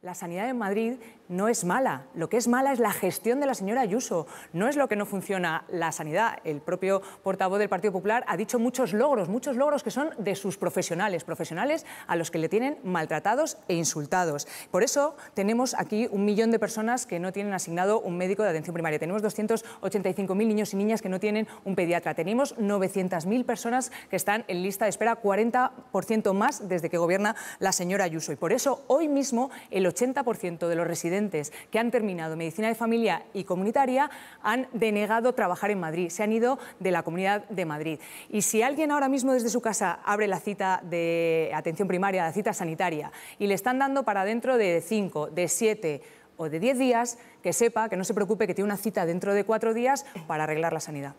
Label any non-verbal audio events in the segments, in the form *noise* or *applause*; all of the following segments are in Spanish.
la sanidad en Madrid no es mala. Lo que es mala es la gestión de la señora Ayuso. No es lo que no funciona la sanidad. El propio portavoz del Partido Popular ha dicho muchos logros, muchos logros que son de sus profesionales, profesionales a los que le tienen maltratados e insultados. Por eso tenemos aquí un millón de personas que no tienen asignado un médico de atención primaria. Tenemos 285.000 niños y niñas que no tienen un pediatra. Tenemos 900.000 personas que están en lista de espera, 40% más desde que gobierna la señora Ayuso. Y por eso hoy mismo el 80% de los residentes que han terminado medicina de familia y comunitaria han denegado trabajar en Madrid, se han ido de la Comunidad de Madrid. Y si alguien ahora mismo desde su casa abre la cita de atención primaria, la cita sanitaria, y le están dando para dentro de 5, de 7 o de 10 días, que sepa, que no se preocupe, que tiene una cita dentro de 4 días para arreglar la sanidad.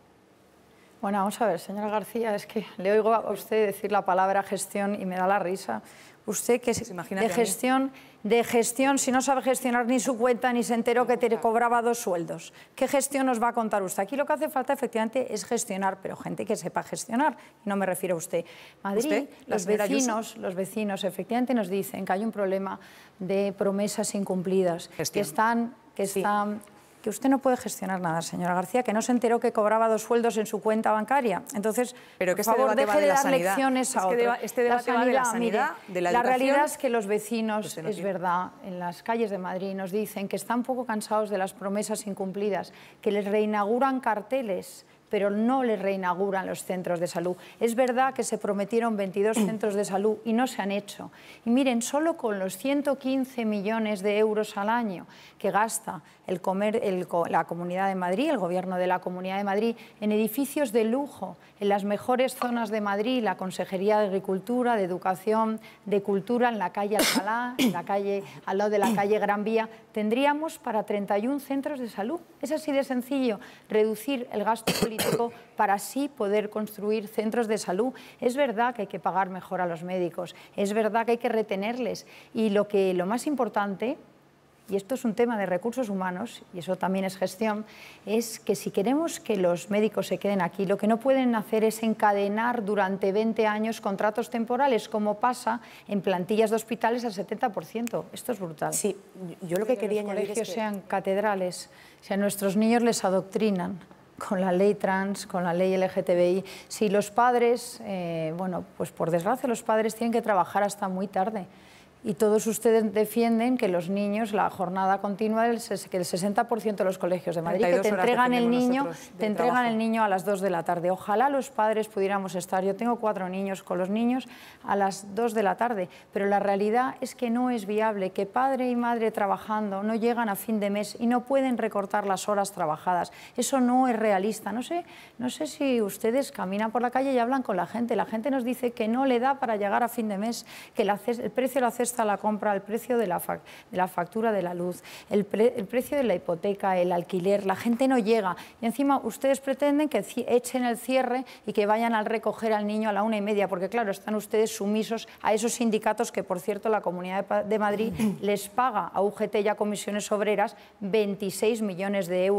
Bueno, vamos a ver, señora García, es que le oigo a usted decir la palabra gestión y me da la risa. Usted que es imagina de gestión de gestión si no sabe gestionar ni su cuenta ni se enteró que te cobraba dos sueldos. ¿Qué gestión nos va a contar usted? Aquí lo que hace falta efectivamente es gestionar, pero gente que sepa gestionar, no me refiero a usted. Madrid, los vecinos, los vecinos efectivamente nos dicen que hay un problema de promesas incumplidas, que están que están que usted no puede gestionar nada, señora García, que no se enteró que cobraba dos sueldos en su cuenta bancaria. Entonces, Pero que por este favor, deje de, dar lecciones a Este debate de la sanidad, la, realidad es que los vecinos, es verdad, en las calles de Madrid nos dicen que están poco cansados de las promesas incumplidas, que les reinauguran carteles pero no le reinauguran los centros de salud. Es verdad que se prometieron 22 *clears throat* centros de salud y no se han hecho. Y miren, solo con los 115 millones de euros al año que gasta el la Comunidad de Madrid, el Gobierno de la Comunidad de Madrid, en edificios de lujo, en las mejores zonas de Madrid, la Consejería de Agricultura, de Educación, de Cultura, en la calle Alcalá, en la calle, al lado de la calle Gran Vía, tendríamos para 31 centros de salud. Es así de sencillo reducir el gasto político para así poder construir centros de salud. Es verdad que hay que pagar mejor a los médicos, es verdad que hay que retenerles y lo, que, lo más importante y esto es un tema de recursos humanos, y eso también es gestión, es que si queremos que los médicos se queden aquí, lo que no pueden hacer es encadenar durante 20 años contratos temporales, como pasa en plantillas de hospitales al 70%. Esto es brutal. Sí, yo lo que, quería colegios es que... sean catedrales, o sea, nuestros niños les adoctrinan con la ley trans, con la ley LGTBI. Si los padres, eh, bueno, pues por desgracia los padres tienen que trabajar hasta muy tarde y todos ustedes defienden que los niños, la jornada continua, el, que el 60% de los colegios de Madrid te entregan el niño, te entregan el niño a las 2 de la tarde. Ojalá los padres pudiéramos estar, yo tengo cuatro niños con los niños a las 2 de la tarde, pero la realidad es que no es viable, que padre y madre trabajando no llegan a fin de mes y no pueden recortar las horas trabajadas. Eso no es realista. No sé, no sé si ustedes caminan por la calle y hablan con la gente. La gente nos dice que no le da para llegar a fin de mes, que el, precio de la la compra, el precio de la, de la factura de la luz, el, precio de la hipoteca, el alquiler, la gente no llega. Y encima ustedes pretenden que echen el cierre y que vayan al recoger al niño a la una y media, porque claro, están ustedes sumisos a esos sindicatos que, por cierto, la Comunidad de, Madrid *clears throat* les paga a UGT y a comisiones obreras 26 millones de,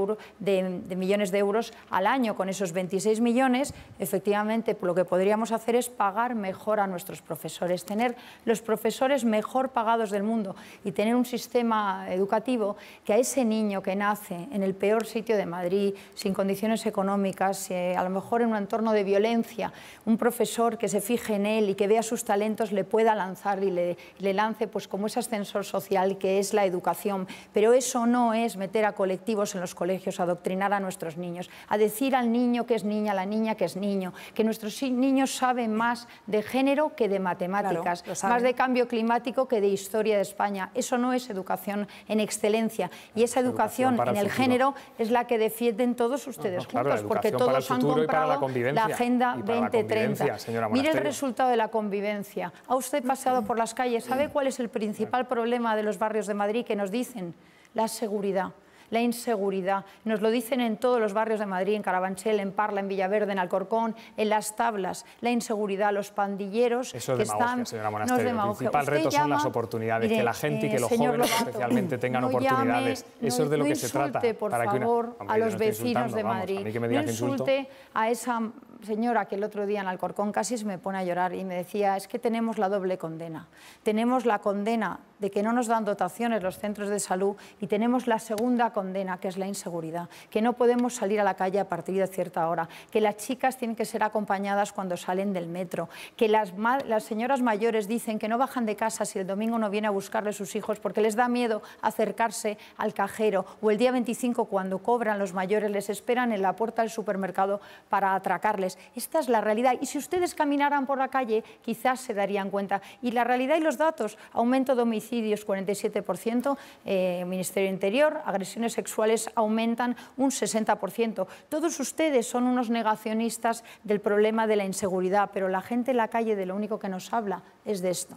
millones de euros al año. Con esos 26 millones, efectivamente, lo que podríamos hacer es pagar mejor a nuestros profesores, tener los profesores mejor mejor pagados del mundo y tener un sistema educativo que a ese niño que nace en el peor sitio de Madrid, sin condiciones económicas, eh, a lo mejor en un entorno de violencia, un profesor que se fije en él y que vea sus talentos le pueda lanzar y le, lance pues como ese ascensor social que es la educación. Pero eso no es meter a colectivos en los colegios, adoctrinar a nuestros niños, a decir al niño que es niña, a la niña que es niño, que nuestros niños saben más de género que de matemáticas, más de cambio climático que de historia de España. Eso no es educación en excelencia. Y esa educación, en el, género es la que defienden todos ustedes juntos, porque todos han comprado la, Agenda 2030. Mire el resultado de la convivencia. Ha usted pasado por las calles. ¿Sabe cuál es el principal problema de los barrios de Madrid que nos dicen? La seguridad la inseguridad. Nos lo dicen en todos los barrios de Madrid, en Carabanchel, en Parla, en Villaverde, en Alcorcón, en Las Tablas, la inseguridad, los pandilleros Eso es que están... señora el principal reto son las oportunidades, que la gente y que eh, los jóvenes especialmente tengan oportunidades. Eso es de lo que se trata. por para favor, que a los vecinos de Madrid. insulte a esa señora que el otro día en Alcorcón casi se me pone a llorar y me decía, es que tenemos la doble condena. Tenemos la condena de que no nos dan dotaciones los centros de salud y tenemos la segunda condena, que es la inseguridad, que no podemos salir a la calle a partir de cierta hora, que las chicas tienen que ser acompañadas cuando salen del metro, que las, las señoras mayores dicen que no bajan de casa si el domingo no viene a buscarle sus hijos porque les da miedo acercarse al cajero o el día 25 cuando cobran los mayores les esperan en la puerta del supermercado para atracarles. Esta es la realidad. Y si ustedes caminaran por la calle, quizás se darían cuenta. Y la realidad y los datos, aumento de homicidios 47%, eh, Ministerio Interior, agresiones sexuales aumentan un 60%. Todos ustedes son unos negacionistas del problema de la inseguridad, pero la gente en la calle de lo único que nos habla es de esto.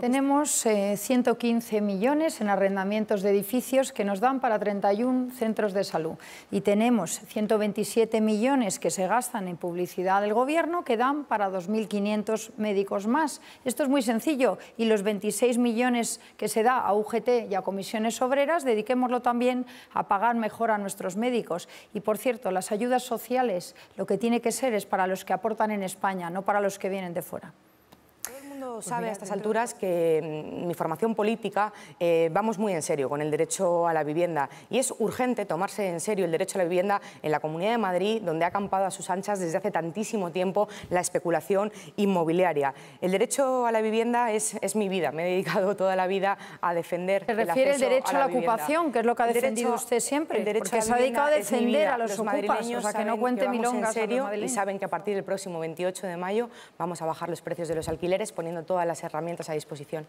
Tenemos 115 eh, millones en arrendamientos de edificios que nos dan para 31 centros de salud y tenemos 127 millones que se gastan en publicidad del Gobierno que dan para 2.500 médicos más. Esto es muy sencillo y los 26 millones que se da a UGT y a comisiones obreras dediquémoslo también a pagar mejor a nuestros médicos. Y por cierto, las ayudas sociales lo que tiene que ser es para los que aportan en España, no para los que vienen de fuera. Pues sabe a estas alturas que mm, mi formación política eh, vamos muy en serio con el derecho a la vivienda y es urgente tomarse en serio el derecho a la vivienda en la Comunidad de Madrid, donde ha acampado a sus anchas desde hace tantísimo tiempo la especulación inmobiliaria. El derecho a la vivienda es, es mi vida, me he dedicado toda la vida a defender Se refiere el, derecho a la, ocupación, que es lo que ha defendido usted siempre, el derecho porque a la se ha dedicado a defender a los, los madrileños o sea, que no cuente milongas en serio y saben que a partir del próximo 28 de mayo vamos a bajar los precios de los alquileres poniendo todas las herramientas a disposición.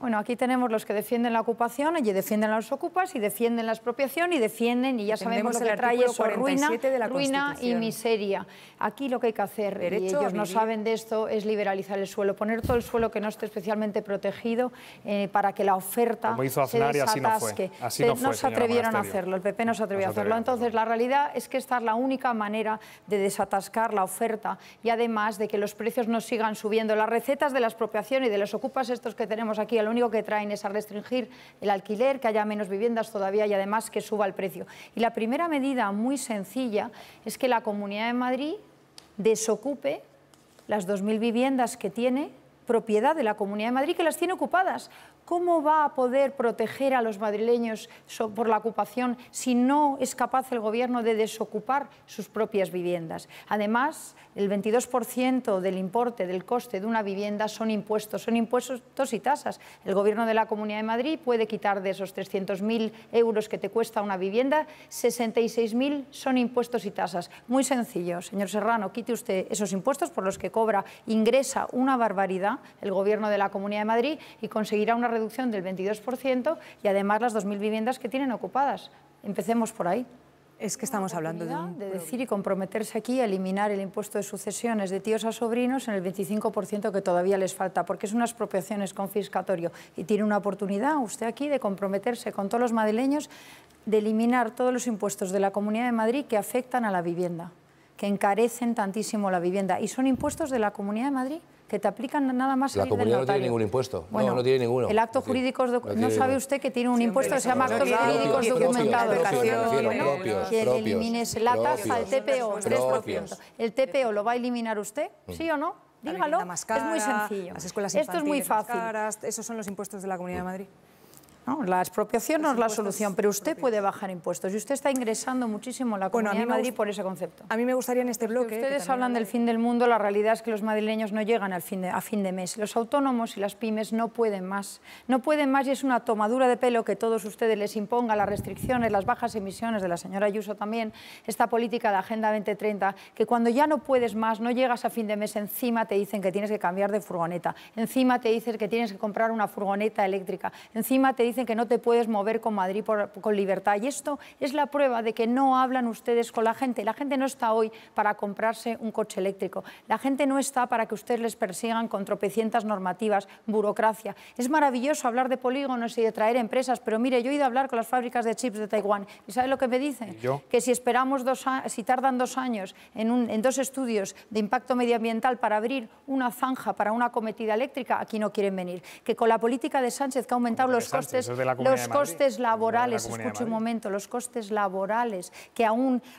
Bueno, aquí tenemos los que defienden la ocupación, y defienden a los ocupas y defienden la expropiación y defienden, y ya sabemos que el trae ruina, la ruina y miseria. Aquí lo que hay que hacer, y ellos no saben de esto, es liberalizar el suelo, poner todo el suelo que no esté especialmente protegido eh, para que la oferta se desatasque. así no, eh, no, se atrevieron a hacerlo, el PP no se atrevió a hacerlo. Entonces, la realidad es que esta es la única manera de desatascar la oferta y además de que los precios no sigan subiendo. Las recetas de la expropiación y de los ocupas estos que tenemos aquí, lo único que traen es a restringir el alquiler, que haya menos viviendas todavía y además que suba el precio. Y la primera medida muy sencilla es que la Comunidad de Madrid desocupe las 2.000 viviendas que tiene propiedad de la Comunidad de Madrid que las tiene ocupadas, ¿cómo va a poder proteger a los madrileños por la ocupación si no es capaz el Gobierno de desocupar sus propias viviendas? Además, el 22% del importe del coste de una vivienda son impuestos, son impuestos y tasas. El Gobierno de la Comunidad de Madrid puede quitar de esos 300.000 euros que te cuesta una vivienda, 66.000 son impuestos y tasas. Muy sencillo, señor Serrano, quite usted esos impuestos por los que cobra, ingresa una barbaridad el Gobierno de la Comunidad de Madrid y conseguirá una reducción del 22% y además las 2.000 viviendas que tienen ocupadas. Empecemos por ahí. Es que estamos hablando de... De decir y comprometerse aquí a eliminar el impuesto de sucesiones de tíos a sobrinos en el 25% que todavía les falta, porque es una expropiación, es confiscatorio. Y tiene una oportunidad usted aquí de comprometerse con todos los madrileños de eliminar todos los impuestos de la Comunidad de Madrid que afectan a la vivienda que encarecen tantísimo la vivienda. Y son impuestos de la Comunidad de Madrid que te aplican nada más. La comunidad no tiene ningún impuesto. Bueno, no, no tiene ninguno. El acto no no, sabe usted que tiene un impuesto que se llama actos jurídicos documentados. Que elimines la tasa, el TPO, 3%. ¿El TPO lo va a eliminar usted? ¿Sí o no? Dígalo. es muy sencillo. Las escuelas Esto es muy fácil. esos son los impuestos de la Comunidad de Madrid. No, la expropiación no es la solución, pero usted puede bajar impuestos y usted está ingresando muchísimo en la Comunidad de Madrid por ese concepto. A mí me gustaría en este bloque... ustedes hablan del fin del mundo, la realidad es que los madrileños no llegan al fin de, a fin de mes. Los autónomos y las pymes no pueden más. No pueden más y es una tomadura de pelo que todos ustedes les impongan las restricciones, las bajas emisiones de la señora Ayuso también, esta política de Agenda 2030, que cuando ya no puedes más, no llegas a fin de mes, encima te dicen que tienes que cambiar de furgoneta, encima te dicen que tienes que comprar una furgoneta eléctrica, encima te dicen dicen que no te puedes mover con Madrid con libertad. Y esto es la prueba de que no hablan ustedes con la gente. La gente no está hoy para comprarse un coche eléctrico. La gente no está para que ustedes les persigan con tropecientas normativas, burocracia. Es maravilloso hablar de polígonos y de traer empresas, pero mire, yo he ido a hablar con las fábricas de chips de Taiwán y ¿sabe lo que me dicen? Que si esperamos dos si tardan dos años en, un, en dos estudios de impacto medioambiental para abrir una zanja para una cometida eléctrica, aquí no quieren venir. Que con la política de Sánchez que ha aumentado los costes los costes laborales, escuche un momento, los costes laborales, que a,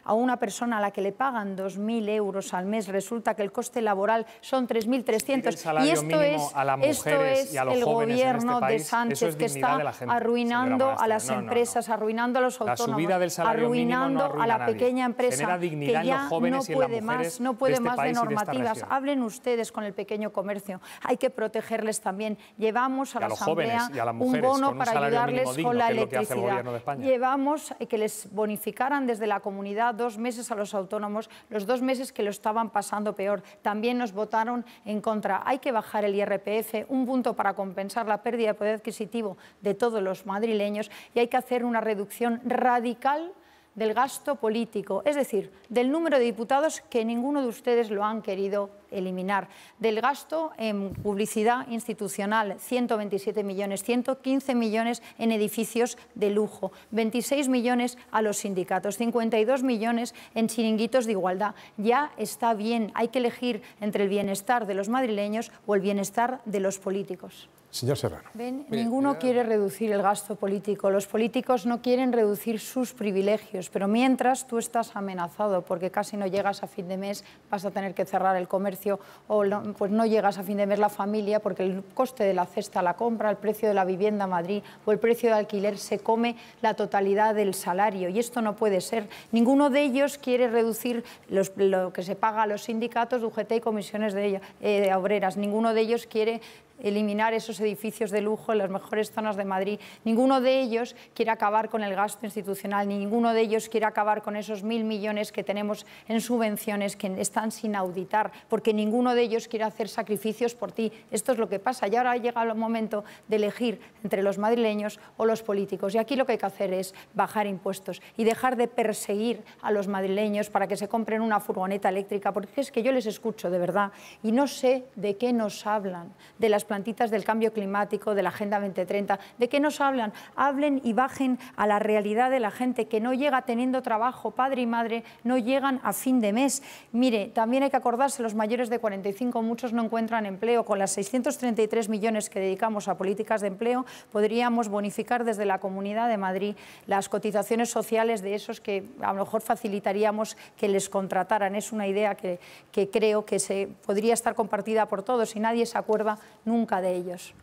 a una persona a la que le pagan 2.000 euros al mes resulta que el coste laboral son 3.300. Y esto es, esto el este gobierno de Sánchez que está arruinando a las empresas, arruinando a los autónomos, arruinando a la pequeña empresa que ya no puede más, no puede de este más de normativas. Hablen ustedes con el pequeño comercio, hay que protegerles también. Llevamos a, la Asamblea un bono para ayudarles con la electricidad. Llevamos eh, que les bonificaran desde la comunidad dos meses a los autónomos, los dos meses que lo estaban pasando peor. También nos votaron en contra. Hay que bajar el IRPF, un punto para compensar la pérdida de poder adquisitivo de todos los madrileños y hay que hacer una reducción radical del gasto político, es decir, del número de diputados que ninguno de ustedes lo han querido eliminar, del gasto en publicidad institucional, 127 millones, 115 millones en edificios de lujo, 26 millones a los sindicatos, 52 millones en chiringuitos de igualdad. Ya está bien, hay que elegir entre el bienestar de los madrileños o el bienestar de los políticos. Señor Serrano. ninguno quiere reducir el gasto político. Los políticos no quieren reducir sus privilegios, pero mientras tú estás amenazado porque casi no llegas a fin de mes, vas a tener que cerrar el comercio o no, pues no llegas a fin de mes la familia porque el coste de la cesta, la compra, el precio de la vivienda en Madrid o el precio de alquiler se come la totalidad del salario y esto no puede ser. Ninguno de ellos quiere reducir lo que se paga a los sindicatos, UGT y comisiones de, eh, de obreras. Ninguno de ellos quiere eliminar esos edificios de lujo en las mejores zonas de Madrid. Ninguno de ellos quiere acabar con el gasto institucional, ninguno de ellos quiere acabar con esos mil millones que tenemos en subvenciones que están sin auditar, porque ninguno de ellos quiere hacer sacrificios por ti. Esto es lo que pasa y ahora ha llegado el momento de elegir entre los madrileños o los políticos. Y aquí lo que hay que hacer es bajar impuestos y dejar de perseguir a los madrileños para que se compren una furgoneta eléctrica, porque es que yo les escucho de verdad y no sé de qué nos hablan, de las plantitas del cambio climático, de la Agenda 2030. ¿De qué nos hablan? Hablen y bajen a la realidad de la gente que no llega teniendo trabajo, padre y madre, no llegan a fin de mes. Mire, también hay que acordarse, los mayores de 45 muchos no encuentran empleo. Con las 633 millones que dedicamos a políticas de empleo, podríamos bonificar desde la Comunidad de Madrid las cotizaciones sociales de esos que a lo mejor facilitaríamos que les contrataran. Es una idea que, que creo que se podría estar compartida por todos. y nadie se acuerda, nunca de ellos.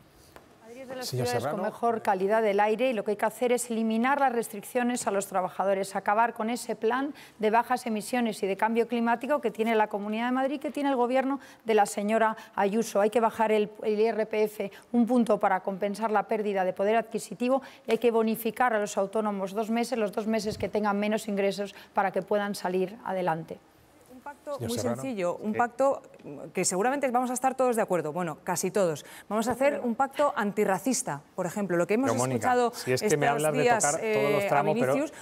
Madrid es de las ciudades con mejor calidad del aire y lo que hay que hacer es eliminar las restricciones a los trabajadores, acabar con ese plan de bajas emisiones y de cambio climático que tiene la Comunidad de Madrid, que tiene el gobierno de la señora Ayuso. Hay que bajar el, el IRPF un punto para compensar la pérdida de poder adquisitivo y hay que bonificar a los autónomos dos meses, los dos meses que tengan menos ingresos para que puedan salir adelante pacto muy sencillo, un pacto que seguramente vamos a estar todos de acuerdo, bueno, casi todos. Vamos a hacer un pacto antirracista, por ejemplo, lo que hemos escuchado es que me hablas de todos los eh, tramos,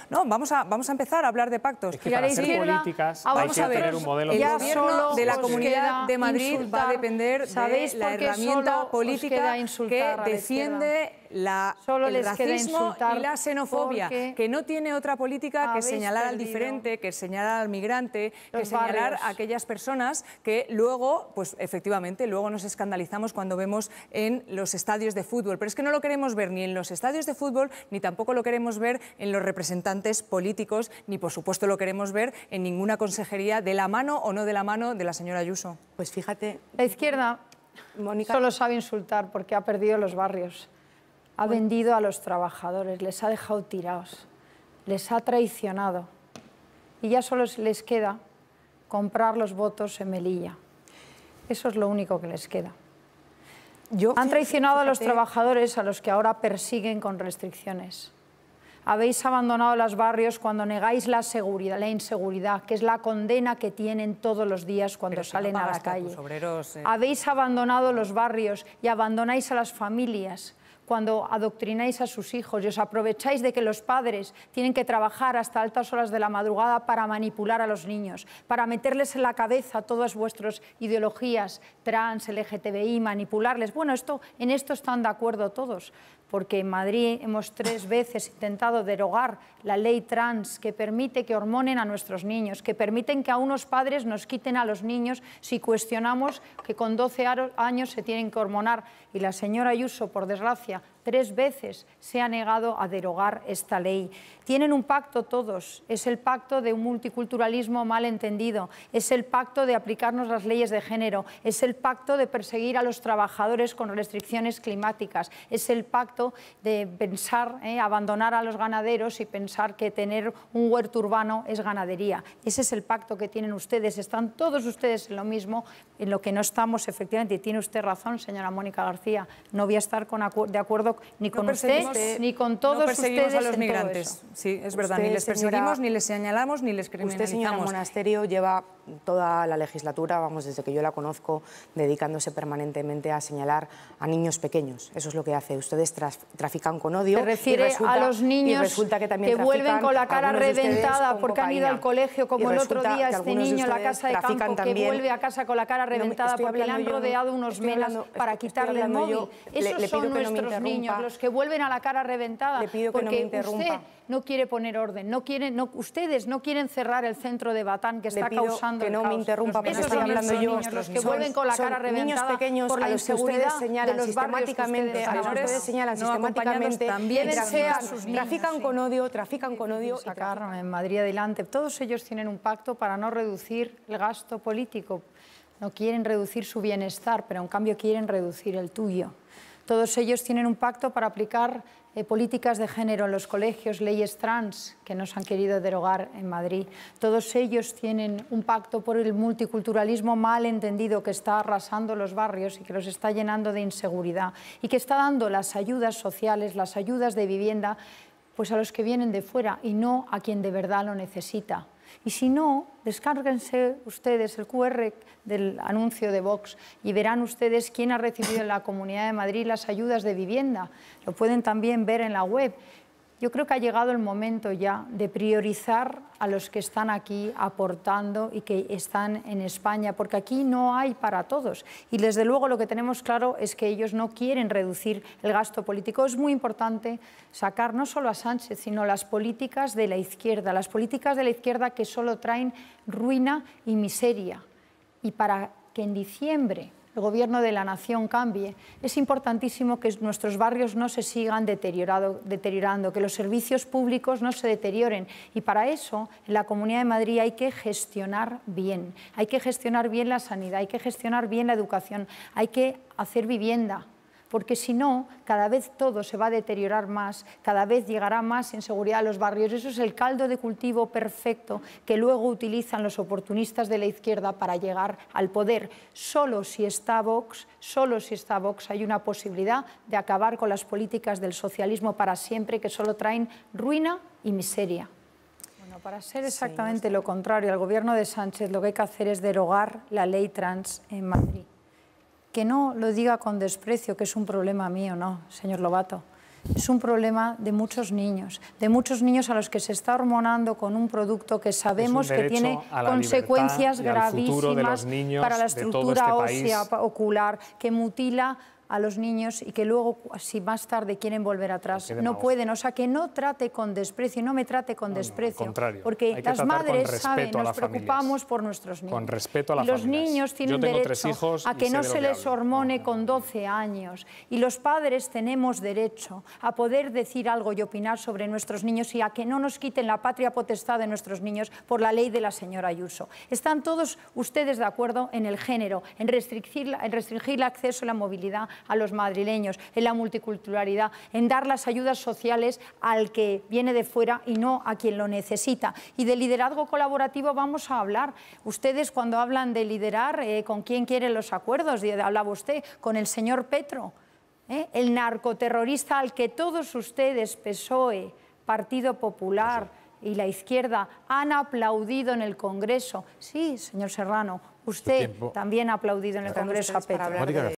No, vamos a, vamos a empezar a hablar de pactos. que para políticas hay que tener un modelo... de la Comunidad de Madrid va a depender de la herramienta política que defiende la, el racismo y la xenofobia, que no tiene otra política que señalar al diferente, que señalar al migrante, que señalar a aquellas personas que luego, pues efectivamente, luego nos escandalizamos cuando vemos en los estadios de fútbol. Pero es que no lo queremos ver ni en los estadios de fútbol, ni tampoco lo queremos ver en los representantes políticos, ni por supuesto lo queremos ver en ninguna consejería de la mano o no de la mano de la señora Ayuso. Pues fíjate. La izquierda solo sabe insultar porque ha perdido los barrios ha vendido a los trabajadores, les ha dejado tirados, les ha traicionado y ya solo les queda comprar los votos en Melilla. Eso es lo único que les queda. Han traicionado a los trabajadores a los que ahora persiguen con restricciones. Habéis abandonado los barrios cuando negáis la seguridad, la inseguridad, que es la condena que tienen todos los días cuando salen a la calle. Eh. Habéis abandonado los barrios y abandonáis a las familias cuando adoctrináis a sus hijos y os aprovecháis de que los padres tienen que trabajar hasta altas horas de la madrugada para manipular a los niños, para meterles en la cabeza todas vuestras ideologías trans, LGTBI, manipularles. Bueno, esto, en esto están de acuerdo todos, porque en Madrid hemos tres veces intentado derogar la ley trans que permite que hormonen a nuestros niños, que permiten que a unos padres nos quiten a los niños si cuestionamos que con 12 años se tienen que hormonar. Y la señora Ayuso, por desgracia, Tres veces se ha negado a derogar esta ley. Tienen un pacto todos. Es el pacto de un multiculturalismo mal entendido. Es el pacto de aplicarnos las leyes de género. Es el pacto de perseguir a los trabajadores con restricciones climáticas. Es el pacto de pensar, eh, abandonar a los ganaderos y pensar que tener un huerto urbano es ganadería. Ese es el pacto que tienen ustedes. Están todos ustedes en lo mismo, en lo que no estamos efectivamente. Y tiene usted razón, señora Mónica García. No voy a estar de acuerdo ni con usted, ni con todos no perseguimos ustedes a los migrantes. Sí, es verdad, ni les perseguimos, ni les señalamos, ni les criminalizamos. Usted, señora Monasterio, lleva toda la legislatura, vamos, desde que yo la conozco, dedicándose permanentemente a señalar a niños pequeños. Eso es lo que hace. Ustedes trafican con odio. Se a los niños resulta que, vuelven con la cara reventada porque han ido al colegio, como el otro día este niño en la casa de campo que vuelve a casa con la cara reventada porque le han rodeado unos melas para quitarle el móvil. Esos son nuestros niños, los que vuelven a la cara reventada. Le pido que no me interrumpa no quiere poner orden, no no, ustedes no quieren cerrar el centro de Batán que está causando que no me interrumpa porque estoy hablando yo. los que vuelven con la cara reventada niños pequeños a los que ustedes señalan sistemáticamente, a los que ustedes señalan sistemáticamente, también trafican con odio, trafican con odio. Sacaron en Madrid adelante. Todos ellos tienen un pacto para no reducir el gasto político. No quieren reducir su bienestar, pero en cambio quieren reducir el tuyo. Todos ellos tienen un pacto para aplicar eh, políticas de género en los colegios, leyes trans que nos han querido derogar en Madrid. Todos ellos tienen un pacto por el multiculturalismo mal entendido que está arrasando los barrios y que los está llenando de inseguridad y que está dando las ayudas sociales, las ayudas de vivienda, pues a los que vienen de fuera y no a quien de verdad lo necesita. Y si no, descárguense ustedes el QR del anuncio de Vox y verán ustedes quién ha recibido en la Comunidad de Madrid las ayudas de vivienda. Lo pueden también ver en la web. Yo creo que ha llegado el momento ya de priorizar a los que están aquí aportando y que están en España, porque aquí no hay para todos. Y desde luego lo que tenemos claro es que ellos no quieren reducir el gasto político. Es muy importante sacar no solo a Sánchez, sino las políticas de la izquierda, las políticas de la izquierda que solo traen ruina y miseria. Y para que en diciembre el gobierno de la nación cambie, es importantísimo que nuestros barrios no se sigan deteriorando, que los servicios públicos no se deterioren. Y para eso, en la Comunidad de Madrid hay que gestionar bien. Hay que gestionar bien la sanidad, hay que gestionar bien la educación, hay que hacer vivienda, porque si no, cada vez todo se va a deteriorar más, cada vez llegará más inseguridad a los barrios. Eso es el caldo de cultivo perfecto que luego utilizan los oportunistas de la izquierda para llegar al poder. Solo si está Vox, solo si está Vox hay una posibilidad de acabar con las políticas del socialismo para siempre que solo traen ruina y miseria. Bueno, para ser exactamente lo contrario al gobierno de Sánchez, lo que hay que hacer es derogar la ley trans en Madrid que no lo diga con desprecio, que es un problema mío, no, señor Lobato. Es un problema de muchos niños, de muchos niños a los que se está hormonando con un producto que sabemos que tiene consecuencias gravísimas para la estructura este ósea ocular, que mutila a los niños y que luego, si más tarde quieren volver atrás, no pueden. O sea, que no trate con desprecio, no me trate con desprecio. porque las madres saben, nos preocupamos por nuestros niños. Con respeto a la Los niños tienen derecho hijos a que no se les hormone con 12 años. Y los padres tenemos derecho a poder decir algo y opinar sobre nuestros niños y a que no nos quiten la patria potestad de nuestros niños por la ley de la señora Ayuso. ¿Están todos ustedes de acuerdo en el género, en restringir, en restringir el acceso y la movilidad a los madrileños, en la multiculturalidad, en dar las ayudas sociales al que viene de fuera y no a quien lo necesita. Y de liderazgo colaborativo vamos a hablar. Ustedes cuando hablan de liderar, eh, ¿con quién quieren los acuerdos? Hablaba usted, con el señor Petro, ¿eh? el narcoterrorista al que todos ustedes, PSOE, Partido Popular, y la izquierda han aplaudido en el Congreso. Sí, señor Serrano, usted también ha aplaudido en el Congreso a Petro.